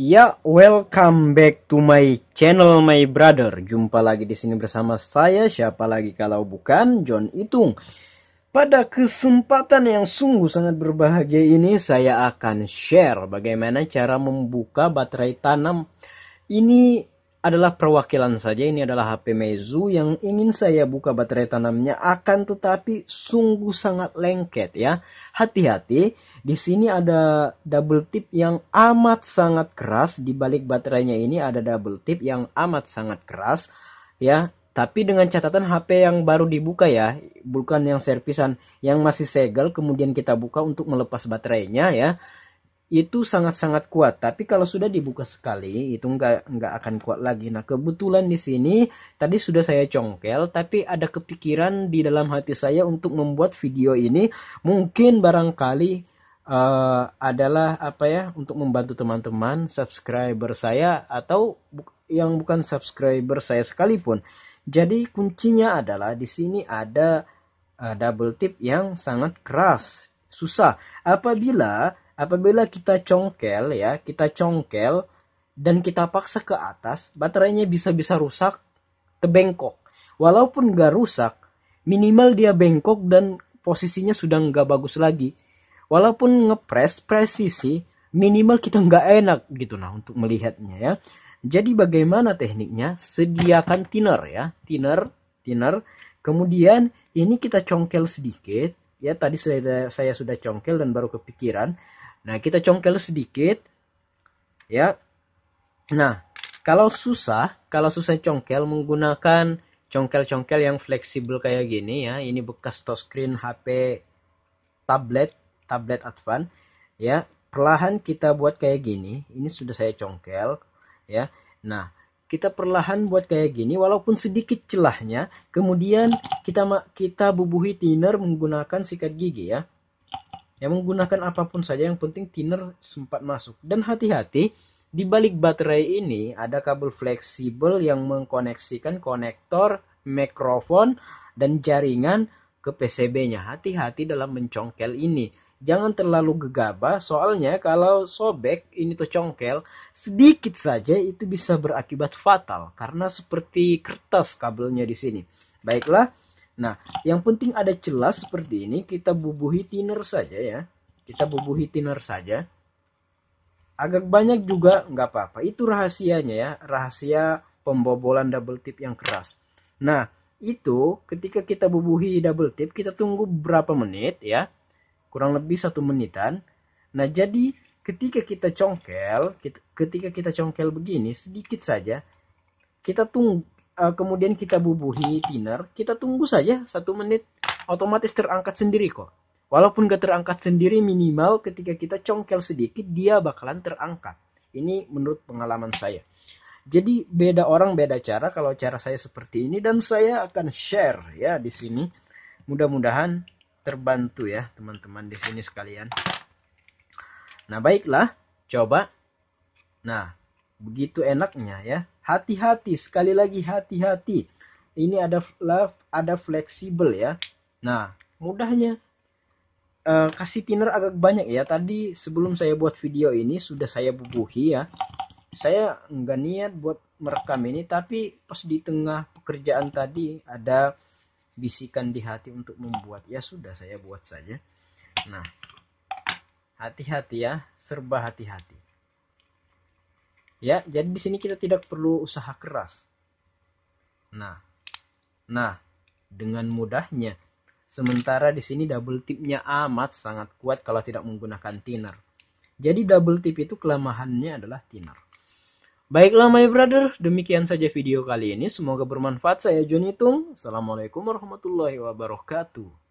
Ya, welcome back to my channel my brother. Jumpa lagi di sini bersama saya siapa lagi kalau bukan John Itung. Pada kesempatan yang sungguh sangat berbahagia ini saya akan share bagaimana cara membuka baterai tanam. Ini adalah perwakilan saja. Ini adalah HP Meizu yang ingin saya buka baterai tanamnya akan tetapi sungguh sangat lengket ya. Hati-hati, di sini ada double tip yang amat sangat keras di balik baterainya ini ada double tip yang amat sangat keras ya. Tapi dengan catatan HP yang baru dibuka ya, bukan yang servisan yang masih segel kemudian kita buka untuk melepas baterainya ya itu sangat-sangat kuat. Tapi kalau sudah dibuka sekali, itu nggak nggak akan kuat lagi. Nah kebetulan di sini tadi sudah saya congkel, tapi ada kepikiran di dalam hati saya untuk membuat video ini mungkin barangkali uh, adalah apa ya untuk membantu teman-teman subscriber saya atau bu yang bukan subscriber saya sekalipun. Jadi kuncinya adalah di sini ada uh, double tip yang sangat keras, susah. Apabila Apabila kita congkel ya, kita congkel dan kita paksa ke atas, baterainya bisa-bisa rusak, tebengkok. Walaupun nggak rusak, minimal dia bengkok dan posisinya sudah nggak bagus lagi. Walaupun ngepres presisi, minimal kita nggak enak gitu nah untuk melihatnya ya. Jadi bagaimana tekniknya? Sediakan thinner ya, thinner, thinner. Kemudian ini kita congkel sedikit, ya tadi saya sudah congkel dan baru kepikiran Nah, kita congkel sedikit. Ya. Nah, kalau susah, kalau susah congkel menggunakan congkel-congkel yang fleksibel kayak gini ya. Ini bekas touchscreen HP tablet, tablet advan ya. Perlahan kita buat kayak gini. Ini sudah saya congkel ya. Nah, kita perlahan buat kayak gini walaupun sedikit celahnya kemudian kita kita bubuhi thinner menggunakan sikat gigi ya yang menggunakan apapun saja yang penting thinner sempat masuk. Dan hati-hati, di balik baterai ini ada kabel fleksibel yang mengkoneksikan konektor, mikrofon, dan jaringan ke PCB-nya. Hati-hati dalam mencongkel ini. Jangan terlalu gegabah, soalnya kalau sobek ini tuh congkel, sedikit saja itu bisa berakibat fatal karena seperti kertas kabelnya di sini. Baiklah, Nah, yang penting ada jelas seperti ini, kita bubuhi thinner saja ya. Kita bubuhi thinner saja. Agak banyak juga nggak apa-apa. Itu rahasianya ya, rahasia pembobolan double tip yang keras. Nah, itu ketika kita bubuhi double tip, kita tunggu berapa menit ya. Kurang lebih satu menitan. Nah, jadi ketika kita congkel, ketika kita congkel begini sedikit saja, kita tunggu uh, kemudian kita bubuhi thinner, kita tunggu saja satu menit, otomatis terangkat sendiri kok. Walaupun gak terangkat sendiri minimal ketika kita congkel sedikit dia bakalan terangkat. Ini menurut pengalaman saya. Jadi beda orang beda cara kalau cara saya seperti ini dan saya akan share ya di sini. Mudah-mudahan terbantu ya teman-teman di sini sekalian. Nah, baiklah, coba. Nah, begitu enaknya ya Hati-hati, sekali lagi hati-hati. Ini ada love, ada fleksibel ya. Nah, mudahnya uh, kasih thinner agak banyak ya. Tadi sebelum saya buat video ini sudah saya bubuhi ya. Saya nggak niat buat merekam ini, tapi pas di tengah pekerjaan tadi ada bisikan di hati untuk membuat. Ya sudah saya buat saja. Nah, hati-hati ya, serba hati-hati. Ya, jadi di sini kita tidak perlu usaha keras. Nah, nah dengan mudahnya. Sementara di sini double tipnya amat sangat kuat kalau tidak menggunakan thinner. Jadi double tip itu kelemahannya adalah thinner. Baiklah my brother, demikian saja video kali ini. Semoga bermanfaat. Saya Joni Tung. Assalamualaikum warahmatullahi wabarakatuh.